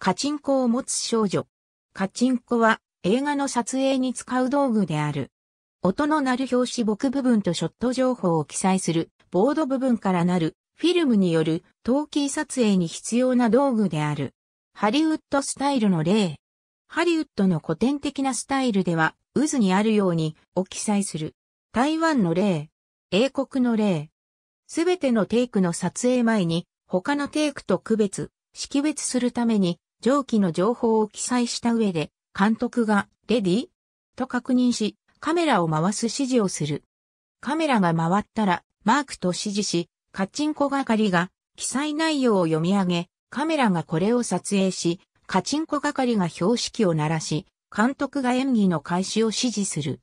カチンコを持つ少女。カチンコは映画の撮影に使う道具である。音の鳴る表紙木部分とショット情報を記載するボード部分からなるフィルムによるトーキー撮影に必要な道具である。ハリウッドスタイルの例。ハリウッドの古典的なスタイルでは渦にあるようにを記載する。台湾の例。英国の例。すべてのテイクの撮影前に他のテイクと区別、識別するために上記の情報を記載した上で、監督が、レディと確認し、カメラを回す指示をする。カメラが回ったら、マークと指示し、カチンコ係が、記載内容を読み上げ、カメラがこれを撮影し、カチンコ係が標識を鳴らし、監督が演技の開始を指示する。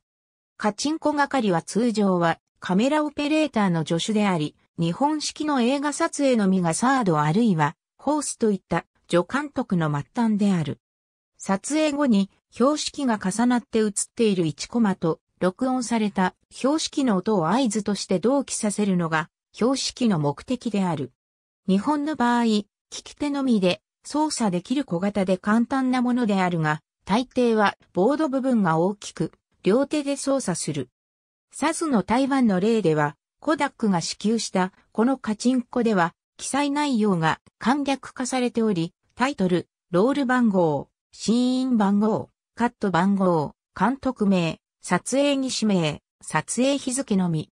カチンコ係は通常はカメラオペレーターの助手であり、日本式の映画撮影のみがサードあるいはホースといった助監督の末端である。撮影後に標識が重なって映っている1コマと録音された標識の音を合図として同期させるのが標識の目的である。日本の場合、聞き手のみで操作できる小型で簡単なものであるが、大抵はボード部分が大きく、両手で操作する。サズの台湾の例では、コダックが支給したこのカチンコでは、記載内容が簡略化されており、タイトル、ロール番号、シーン番号、カット番号、監督名、撮影日指名、撮影日付のみ。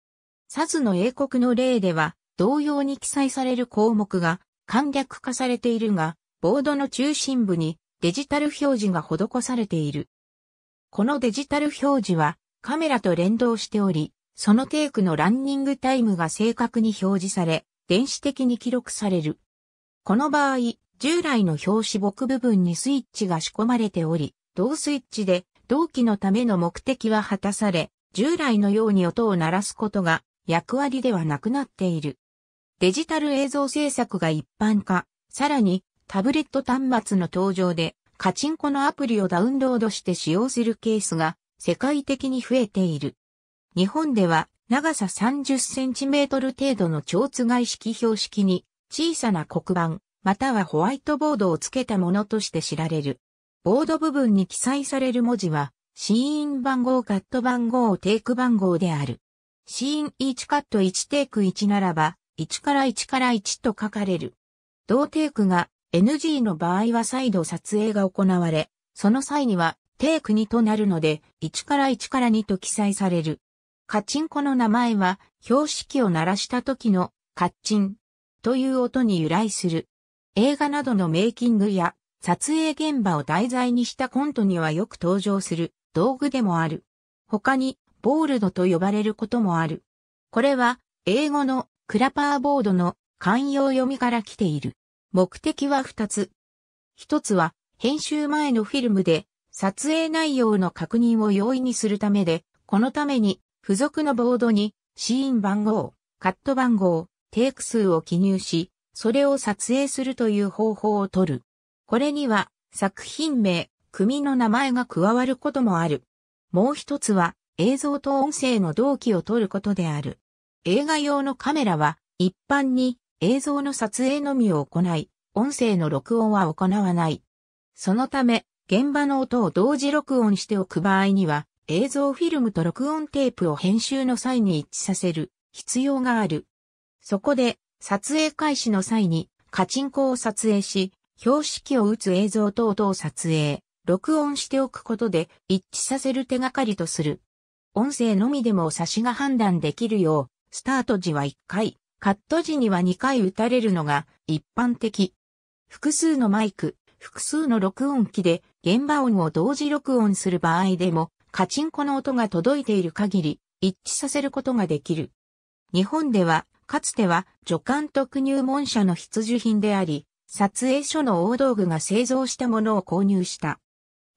サズの英国の例では、同様に記載される項目が簡略化されているが、ボードの中心部にデジタル表示が施されている。このデジタル表示はカメラと連動しており、そのテイクのランニングタイムが正確に表示され、電子的に記録される。この場合、従来の表紙木部分にスイッチが仕込まれており、同スイッチで同期のための目的は果たされ、従来のように音を鳴らすことが役割ではなくなっている。デジタル映像制作が一般化、さらにタブレット端末の登場でカチンコのアプリをダウンロードして使用するケースが世界的に増えている。日本では長さ 30cm 程度の蝶外式標識に小さな黒板、またはホワイトボードをつけたものとして知られる。ボード部分に記載される文字は、シーン番号カット番号テイク番号である。シーン1カット1テイク1ならば、1から1から1と書かれる。同テイクが NG の場合は再度撮影が行われ、その際にはテイク2となるので、1から1から2と記載される。カチンコの名前は、標識を鳴らした時のカッチンという音に由来する。映画などのメイキングや撮影現場を題材にしたコントにはよく登場する道具でもある。他にボールドと呼ばれることもある。これは英語のクラパーボードの慣用読みから来ている。目的は二つ。一つは編集前のフィルムで撮影内容の確認を容易にするためで、このために付属のボードにシーン番号、カット番号、テイク数を記入し、それを撮影するという方法をとる。これには作品名、組の名前が加わることもある。もう一つは映像と音声の同期を取ることである。映画用のカメラは一般に映像の撮影のみを行い、音声の録音は行わない。そのため、現場の音を同時録音しておく場合には、映像フィルムと録音テープを編集の際に一致させる必要がある。そこで撮影開始の際に、カチンコを撮影し、標識を打つ映像等々を撮影、録音しておくことで一致させる手がかりとする。音声のみでも差しが判断できるよう、スタート時は1回、カット時には2回打たれるのが一般的。複数のマイク、複数の録音機で現場音を同時録音する場合でも、カチンコの音が届いている限り一致させることができる。日本ではかつては助監督入門者の必需品であり、撮影所の大道具が製造したものを購入した。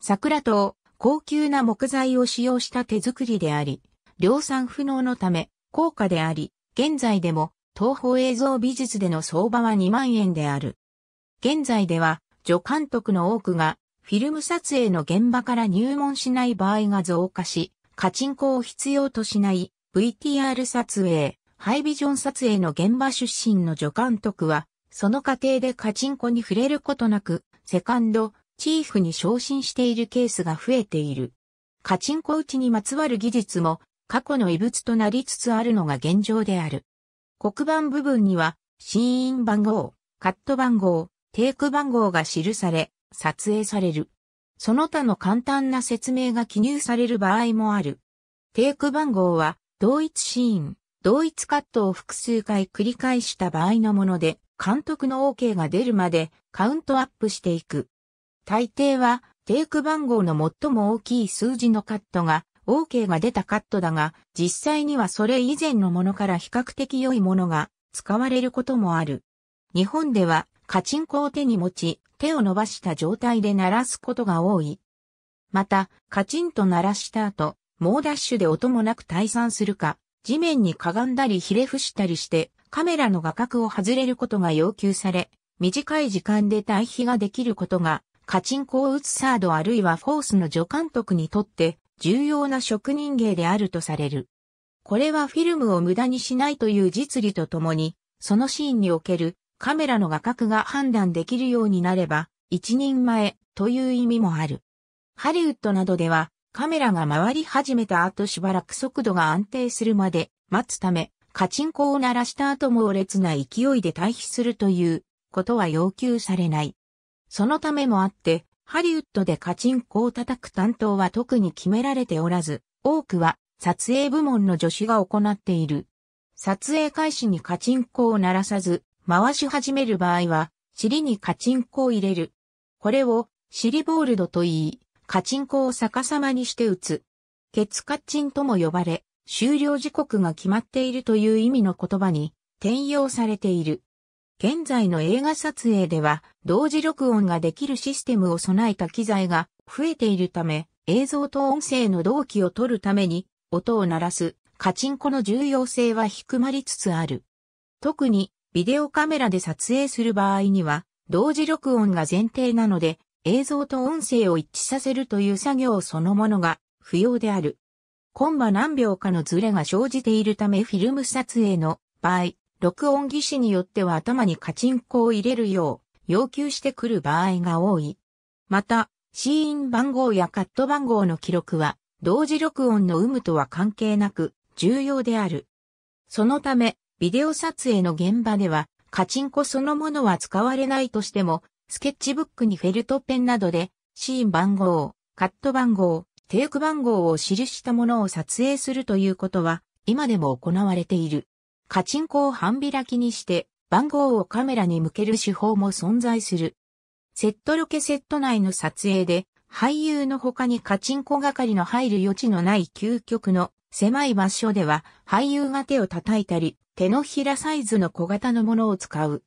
桜と高級な木材を使用した手作りであり、量産不能のため、高価であり、現在でも東方映像美術での相場は2万円である。現在では、助監督の多くが、フィルム撮影の現場から入門しない場合が増加し、カチンコを必要としない VTR 撮影、ハイビジョン撮影の現場出身の助監督は、その過程でカチンコに触れることなく、セカンド、チーフに昇進しているケースが増えている。カチンコ打ちにまつわる技術も過去の遺物となりつつあるのが現状である。黒板部分には、シーン番号、カット番号、テイク番号が記され、撮影される。その他の簡単な説明が記入される場合もある。テイク番号は、同一シーン、同一カットを複数回繰り返した場合のもので、監督の OK が出るまでカウントアップしていく。大抵は、テイク番号の最も大きい数字のカットが OK が出たカットだが、実際にはそれ以前のものから比較的良いものが使われることもある。日本ではカチンコを手に持ち、手を伸ばした状態で鳴らすことが多い。また、カチンと鳴らした後、猛ダッシュで音もなく退散するか、地面にかがんだりひれ伏したりして、カメラの画角を外れることが要求され、短い時間で対比ができることが、カチンコを打つサードあるいはフォースの助監督にとって重要な職人芸であるとされる。これはフィルムを無駄にしないという実利とともに、そのシーンにおけるカメラの画角が判断できるようになれば、一人前という意味もある。ハリウッドなどではカメラが回り始めた後しばらく速度が安定するまで待つため、カチンコを鳴らした後猛烈な勢いで退避するということは要求されない。そのためもあって、ハリウッドでカチンコを叩く担当は特に決められておらず、多くは撮影部門の助手が行っている。撮影開始にカチンコを鳴らさず、回し始める場合は、尻にカチンコを入れる。これを尻ボールドと言い、カチンコを逆さまにして打つ。ケツカチンとも呼ばれ、終了時刻が決まっているという意味の言葉に転用されている。現在の映画撮影では同時録音ができるシステムを備えた機材が増えているため映像と音声の同期を取るために音を鳴らすカチンコの重要性は低まりつつある。特にビデオカメラで撮影する場合には同時録音が前提なので映像と音声を一致させるという作業そのものが不要である。コンマ何秒かのズレが生じているためフィルム撮影の場合、録音技師によっては頭にカチンコを入れるよう要求してくる場合が多い。また、シーン番号やカット番号の記録は同時録音の有無とは関係なく重要である。そのため、ビデオ撮影の現場ではカチンコそのものは使われないとしてもスケッチブックにフェルトペンなどで、シーン番号、カット番号、テイク番号を記したものを撮影するということは、今でも行われている。カチンコを半開きにして、番号をカメラに向ける手法も存在する。セットロケセット内の撮影で、俳優の他にカチンコ係の入る余地のない究極の狭い場所では、俳優が手を叩いたり、手のひらサイズの小型のものを使う。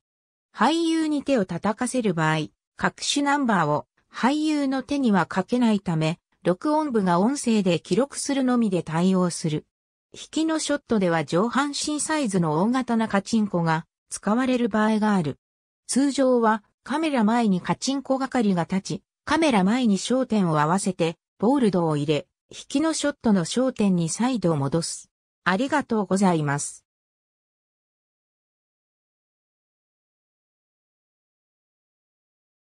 俳優に手を叩かせる場合、各種ナンバーを俳優の手にはかけないため、録音部が音声で記録するのみで対応する。引きのショットでは上半身サイズの大型なカチンコが使われる場合がある。通常はカメラ前にカチンコ係が立ち、カメラ前に焦点を合わせてボールドを入れ、引きのショットの焦点に再度戻す。ありがとうございます。